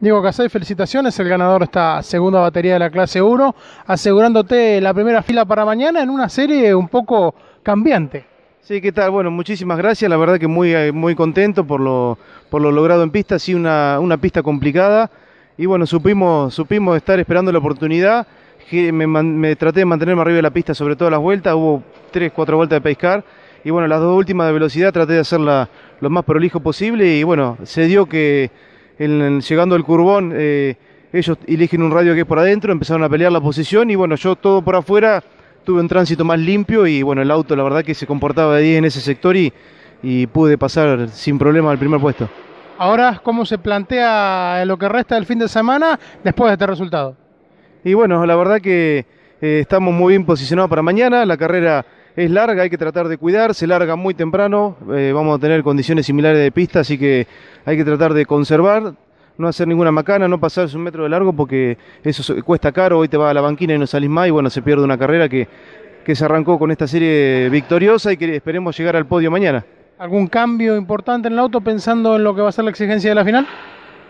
Diego Casay, felicitaciones, el ganador de esta segunda batería de la clase 1, asegurándote la primera fila para mañana en una serie un poco cambiante. Sí, ¿qué tal? Bueno, muchísimas gracias, la verdad que muy, eh, muy contento por lo, por lo logrado en pista, sí, una, una pista complicada, y bueno, supimos, supimos estar esperando la oportunidad, me, me traté de mantenerme arriba de la pista sobre todas las vueltas, hubo 3, 4 vueltas de pescar, y bueno, las dos últimas de velocidad traté de hacerla lo más prolijo posible, y bueno, se dio que en, llegando al curbón, eh, ellos eligen un radio que es por adentro, empezaron a pelear la posición y bueno, yo todo por afuera tuve un tránsito más limpio y bueno, el auto la verdad que se comportaba bien en ese sector y, pude pasar sin problema al primer puesto. Ahora, ¿cómo se plantea lo que resta del fin de semana después de este resultado? Y bueno, la verdad que eh, estamos muy bien posicionados para mañana, la carrera es larga, hay que tratar de cuidar, se larga muy temprano, eh, vamos a tener condiciones similares de pista, así que hay que tratar de conservar, no hacer ninguna macana, no pasar un metro de largo porque eso cuesta caro, hoy te vas a la banquina y no salís más y bueno, se pierde una carrera que se arrancó con esta serie victoriosa y que esperemos llegar al podio mañana. ¿Algún cambio importante en el auto pensando en lo que va a ser la exigencia de la final?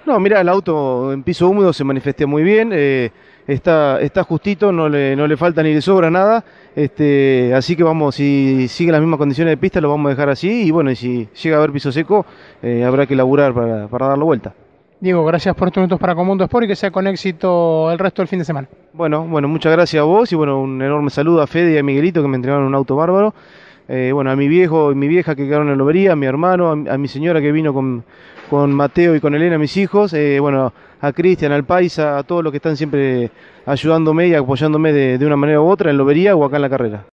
No, mira, el auto en piso húmedo se manifestó muy bien, eh, está, está justito, no le, no le falta ni le sobra nada, este, así que vamos, si sigue las mismas condiciones de pista lo vamos a dejar así y bueno, y si llega a haber piso seco eh, habrá que laburar para, para la vuelta. Diego, gracias por estos minutos para Comundo Sport y que sea con éxito el resto del fin de semana. Bueno, bueno, muchas gracias a vos y bueno, un enorme saludo a Fede y a Miguelito que me entregaron un auto bárbaro. Eh, bueno, a mi viejo y mi vieja que quedaron en la lobería, a mi hermano, a, mi señora que vino con, con Mateo y con Elena, mis hijos, eh, bueno, a Cristian, al Paisa, a todos los que están siempre ayudándome y apoyándome de, de una manera u otra en Lobería o acá en la carrera.